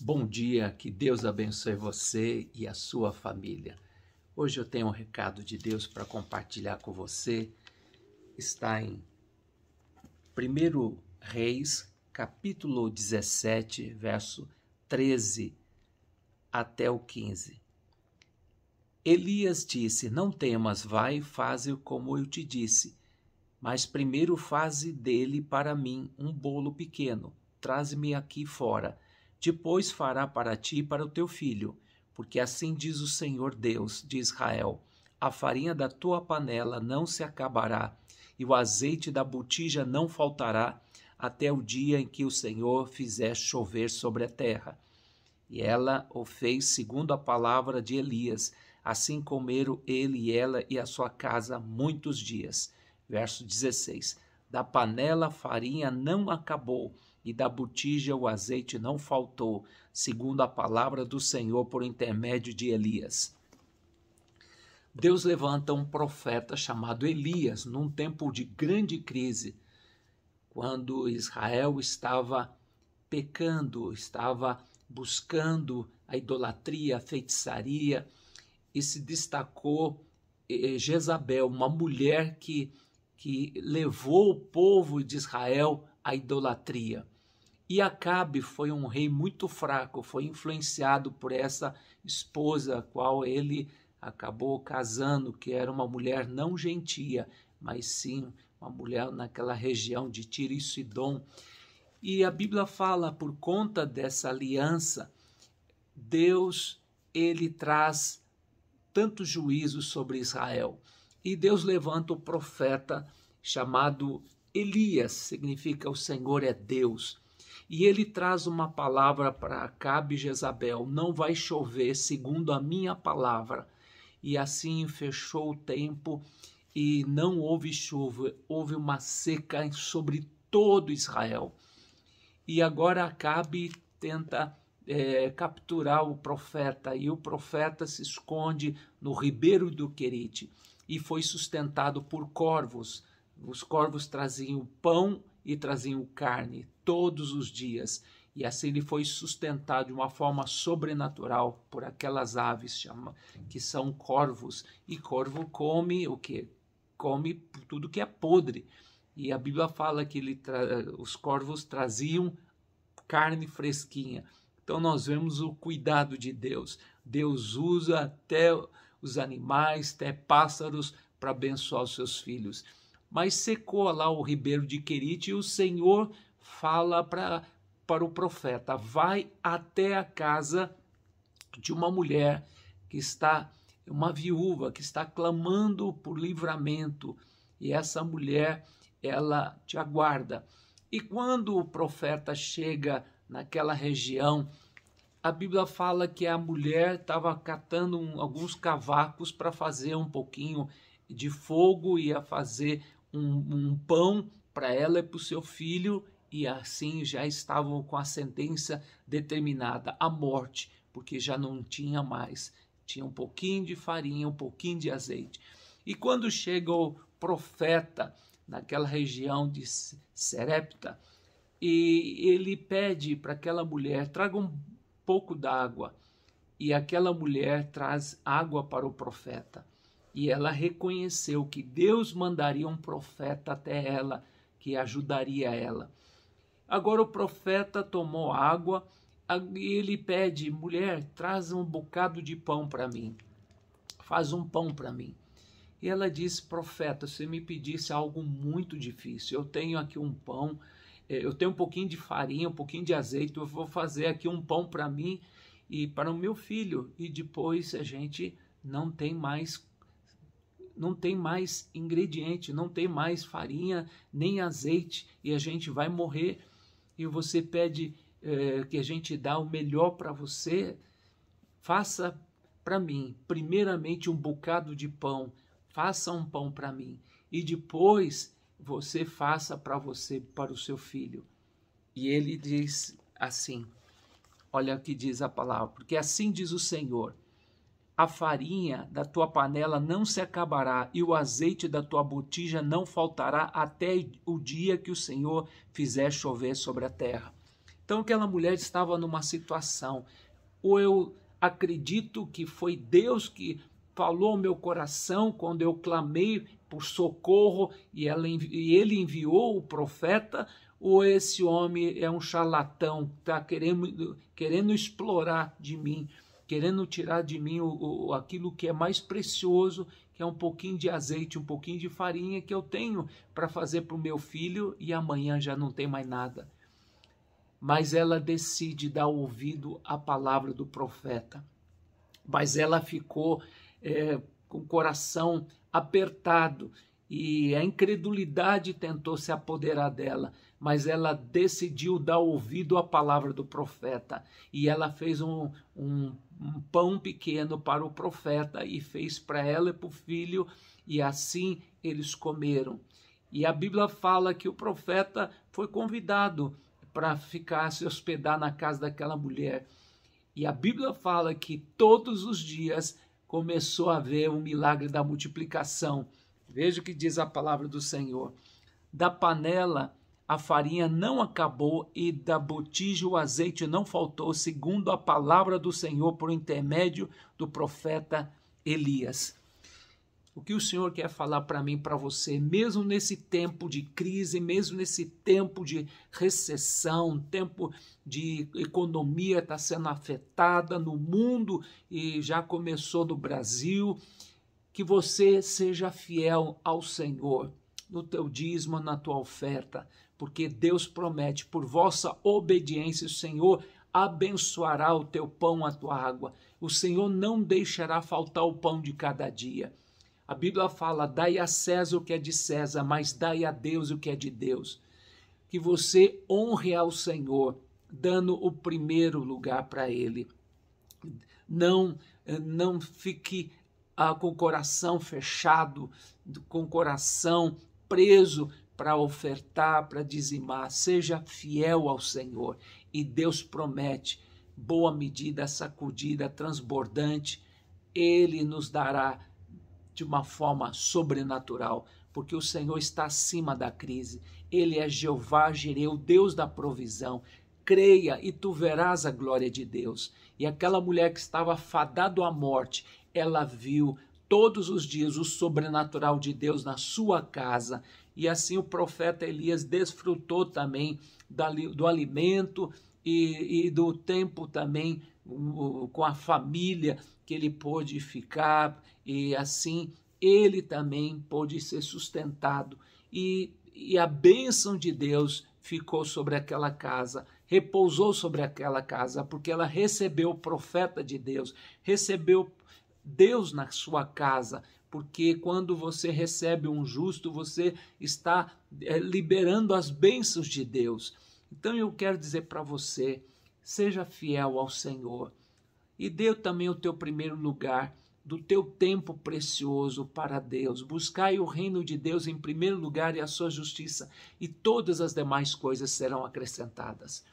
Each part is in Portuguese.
Bom dia, que Deus abençoe você e a sua família. Hoje eu tenho um recado de Deus para compartilhar com você. Está em 1 Reis, capítulo 17, verso 13 até o 15. Elias disse: Não temas, vai e faze como eu te disse, mas primeiro faze dele para mim um bolo pequeno, traze-me aqui fora depois fará para ti e para o teu filho, porque assim diz o Senhor Deus de Israel: a farinha da tua panela não se acabará, e o azeite da botija não faltará, até o dia em que o Senhor fizer chover sobre a terra. E ela o fez segundo a palavra de Elias, assim comeram ele e ela e a sua casa muitos dias. Verso 16: Da panela farinha não acabou, e da botija o azeite não faltou, segundo a palavra do Senhor por intermédio de Elias. Deus levanta um profeta chamado Elias num tempo de grande crise, quando Israel estava pecando, estava buscando a idolatria, a feitiçaria, e se destacou eh, eh, Jezabel, uma mulher que, que levou o povo de Israel à idolatria. E Acabe foi um rei muito fraco, foi influenciado por essa esposa a qual ele acabou casando, que era uma mulher não gentia, mas sim uma mulher naquela região de Tiro e Sidom. E a Bíblia fala por conta dessa aliança, Deus ele traz tanto juízo sobre Israel. E Deus levanta o profeta chamado Elias, significa o Senhor é Deus. E ele traz uma palavra para Acabe e Jezabel: Não vai chover segundo a minha palavra. E assim fechou o tempo e não houve chuva, houve uma seca sobre todo Israel. E agora Acabe tenta é, capturar o profeta e o profeta se esconde no ribeiro do Querite e foi sustentado por corvos. Os corvos traziam pão e traziam carne todos os dias, e assim ele foi sustentado de uma forma sobrenatural por aquelas aves chama, que são corvos, e corvo come o que? Come tudo que é podre. E a Bíblia fala que ele os corvos traziam carne fresquinha. Então nós vemos o cuidado de Deus. Deus usa até os animais, até pássaros para abençoar os seus filhos mas secou lá o ribeiro de Querite e o Senhor fala para para o profeta: vai até a casa de uma mulher que está, uma viúva que está clamando por livramento, e essa mulher, ela te aguarda. E quando o profeta chega naquela região, a Bíblia fala que a mulher estava catando um, alguns cavacos para fazer um pouquinho de fogo, ia fazer um, um pão para ela e para o seu filho, e assim já estavam com a sentença determinada, a morte, porque já não tinha mais. Tinha um pouquinho de farinha, um pouquinho de azeite. E quando chega o profeta naquela região de Serepta, e ele pede para aquela mulher: traga um pouco d'água. E aquela mulher traz água para o profeta e ela reconheceu que Deus mandaria um profeta até ela que ajudaria ela. Agora o profeta tomou água e ele pede: mulher, traz um bocado de pão para mim, faz um pão para mim. E ela disse: profeta, você me pedisse algo muito difícil. Eu tenho aqui um pão, eh, eu tenho um pouquinho de farinha, um pouquinho de azeite, eu vou fazer aqui um pão para mim e para o meu filho, e depois a gente não tem mais não tem mais ingrediente, não tem mais farinha nem azeite e a gente vai morrer e você pede é, que a gente dá o melhor para você, faça para mim primeiramente um bocado de pão, faça um pão para mim e depois você faça para você para o seu filho. E ele diz assim: Olha o que diz a palavra, porque assim diz o Senhor a farinha da tua panela não se acabará e o azeite da tua botija não faltará até o dia que o Senhor fizer chover sobre a terra. Então aquela mulher estava numa situação, ou eu acredito que foi Deus que falou ao meu coração quando eu clamei por socorro e, ela, e ele enviou o profeta, ou esse homem é um charlatão, está querendo, querendo explorar de mim querendo tirar de mim o, o, aquilo que é mais precioso, que é um pouquinho de azeite, um pouquinho de farinha que eu tenho para fazer para o meu filho e amanhã já não tem mais nada. Mas ela decide dar ouvido à palavra do profeta. Mas ela ficou é, com o coração apertado e a incredulidade tentou se apoderar dela, mas ela decidiu dar ouvido à palavra do profeta e ela fez um, um um pão pequeno para o profeta e fez para ela e para o filho, e assim eles comeram. E a Bíblia fala que o profeta foi convidado para ficar se hospedar na casa daquela mulher. E a Bíblia fala que todos os dias começou a haver o milagre da multiplicação. Veja o que diz a palavra do Senhor. Da panela a farinha não acabou e da botija o azeite não faltou, segundo a palavra do Senhor por intermédio do profeta Elias. O que o Senhor quer falar para mim, para você, mesmo nesse tempo de crise, mesmo nesse tempo de recessão, tempo de economia está sendo afetada no mundo e já começou no Brasil, que você seja fiel ao Senhor no teu dízimo, na tua oferta, porque Deus promete, por vossa obediência, o Senhor abençoará o teu pão, a tua água. O Senhor não deixará faltar o pão de cada dia. A Bíblia fala: dai a César o que é de César, mas dai a Deus o que é de Deus. Que você honre ao Senhor, dando o primeiro lugar para Ele. Não, não fique ah, com o coração fechado, com o coração preso para ofertar, para dizimar. Seja fiel ao Senhor e Deus promete boa medida, sacudida, transbordante. Ele nos dará de uma forma sobrenatural, porque o Senhor está acima da crise. Ele é Jeová Jireh, o Deus da provisão. Creia e tu verás a glória de Deus. E aquela mulher que estava fadada à morte, ela viu todos os dias o sobrenatural de Deus na sua casa e assim o profeta Elias desfrutou também do alimento e, e do tempo também com a família que ele pôde ficar, e assim ele também pôde ser sustentado. E, e a bênção de Deus ficou sobre aquela casa, repousou sobre aquela casa, porque ela recebeu o profeta de Deus, recebeu Deus na sua casa, porque quando você recebe um justo, você está eh, liberando as bênçãos de Deus. Então eu quero dizer para você, seja fiel ao Senhor e dê também o teu primeiro lugar do teu tempo precioso para Deus. Buscai o reino de Deus em primeiro lugar e a sua justiça, e todas as demais coisas serão acrescentadas.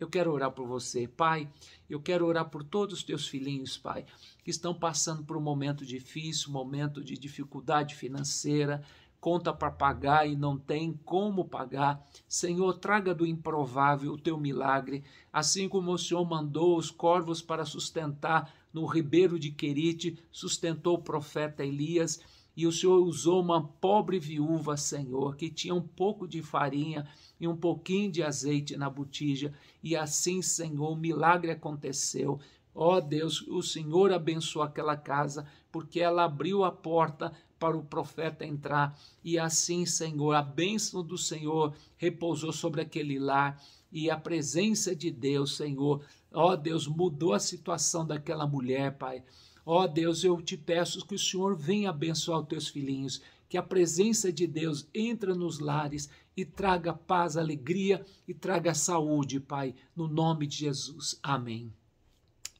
Eu quero orar por você, Pai. Eu quero orar por todos os teus filhinhos, Pai, que estão passando por um momento difícil, momento de dificuldade financeira, conta para pagar e não tem como pagar. Senhor, traga do improvável o teu milagre, assim como o Senhor mandou os corvos para sustentar no ribeiro de Querite, sustentou o profeta Elias e o Senhor usou uma pobre viúva, Senhor, que tinha um pouco de farinha e um pouquinho de azeite na botija. E assim, Senhor, o milagre aconteceu. Ó oh Deus, o Senhor abençoou aquela casa, porque ela abriu a porta para o profeta entrar. E assim, Senhor, a bênção do Senhor repousou sobre aquele lar. E a presença de Deus, Senhor, ó oh Deus, mudou a situação daquela mulher, Pai. Ó oh Deus, eu te peço que o Senhor venha abençoar os teus filhinhos, que a presença de Deus entre nos lares e traga paz, alegria e traga saúde, Pai, no nome de Jesus. Amém.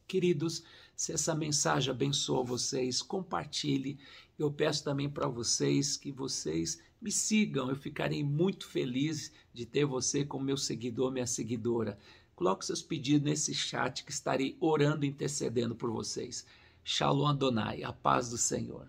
Queridos, se essa mensagem abençoa vocês, compartilhe. Eu peço também para vocês que vocês me sigam. Eu ficarei muito feliz de ter você como meu seguidor, minha seguidora. Coloque seus pedidos nesse chat que estarei orando e intercedendo por vocês. Shalom Adonai, a paz do Senhor.